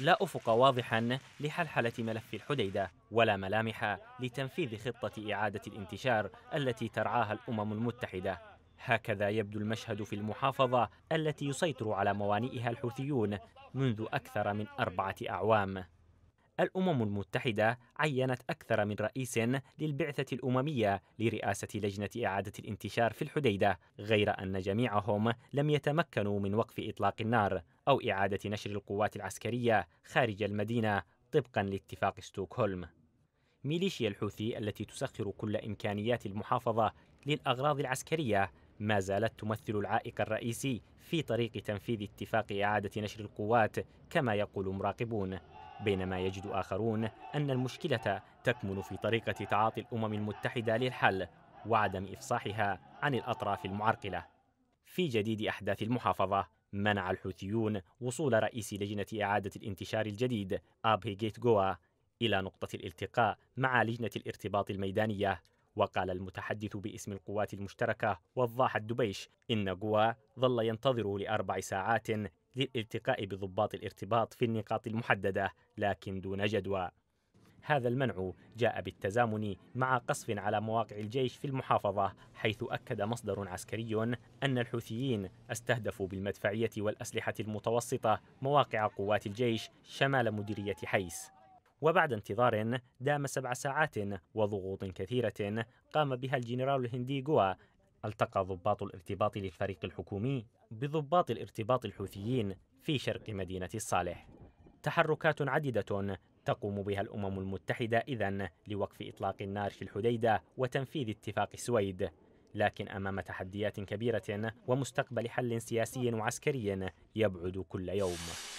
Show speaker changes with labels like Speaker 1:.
Speaker 1: لا أفق واضحا لحلحلة ملف الحديدة ولا ملامح لتنفيذ خطة إعادة الانتشار التي ترعاها الأمم المتحدة هكذا يبدو المشهد في المحافظة التي يسيطر على موانئها الحوثيون منذ أكثر من أربعة أعوام الأمم المتحدة عينت أكثر من رئيس للبعثة الأممية لرئاسة لجنة إعادة الانتشار في الحديدة، غير أن جميعهم لم يتمكنوا من وقف إطلاق النار أو إعادة نشر القوات العسكرية خارج المدينة طبقا لاتفاق ستوكهولم. ميليشيا الحوثي التي تسخر كل إمكانيات المحافظة للأغراض العسكرية ما زالت تمثل العائق الرئيسي في طريق تنفيذ اتفاق إعادة نشر القوات كما يقول مراقبون بينما يجد آخرون أن المشكلة تكمن في طريقة تعاطي الأمم المتحدة للحل وعدم إفصاحها عن الأطراف المعرقلة. في جديد أحداث المحافظة، منع الحوثيون وصول رئيس لجنة إعادة الانتشار الجديد آبهي جيت جوا إلى نقطة الالتقاء مع لجنة الارتباط الميدانية وقال المتحدث باسم القوات المشتركة وضاح الدبيش إن جوا ظل ينتظر لأربع ساعات للالتقاء بضباط الارتباط في النقاط المحدده لكن دون جدوى. هذا المنع جاء بالتزامن مع قصف على مواقع الجيش في المحافظة حيث أكد مصدر عسكري أن الحوثيين استهدفوا بالمدفعية والأسلحة المتوسطة مواقع قوات الجيش شمال مديرية حيس وبعد انتظار دام سبع ساعات وضغوط كثيرة قام بها الجنرال الهندي جوا التقى ضباط الارتباط للفريق الحكومي بضباط الارتباط الحوثيين في شرق مدينة الصالح تحركات عديدة تقوم بها الأمم المتحدة إذا لوقف إطلاق النار في الحديدة وتنفيذ اتفاق السويد لكن أمام تحديات كبيرة ومستقبل حل سياسي وعسكري يبعد كل يوم